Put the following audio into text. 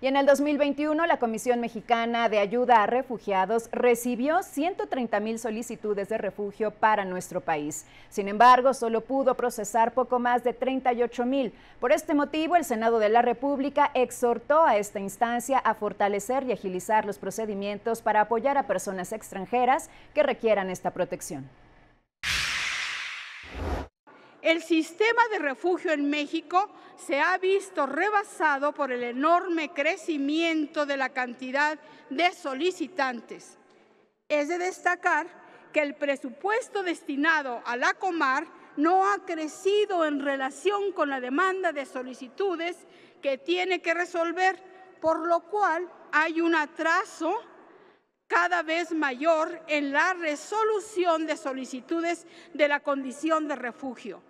Y en el 2021, la Comisión Mexicana de Ayuda a Refugiados recibió 130 mil solicitudes de refugio para nuestro país. Sin embargo, solo pudo procesar poco más de 38 mil. Por este motivo, el Senado de la República exhortó a esta instancia a fortalecer y agilizar los procedimientos para apoyar a personas extranjeras que requieran esta protección. El sistema de refugio en México se ha visto rebasado por el enorme crecimiento de la cantidad de solicitantes. Es de destacar que el presupuesto destinado a la Comar no ha crecido en relación con la demanda de solicitudes que tiene que resolver, por lo cual hay un atraso cada vez mayor en la resolución de solicitudes de la condición de refugio.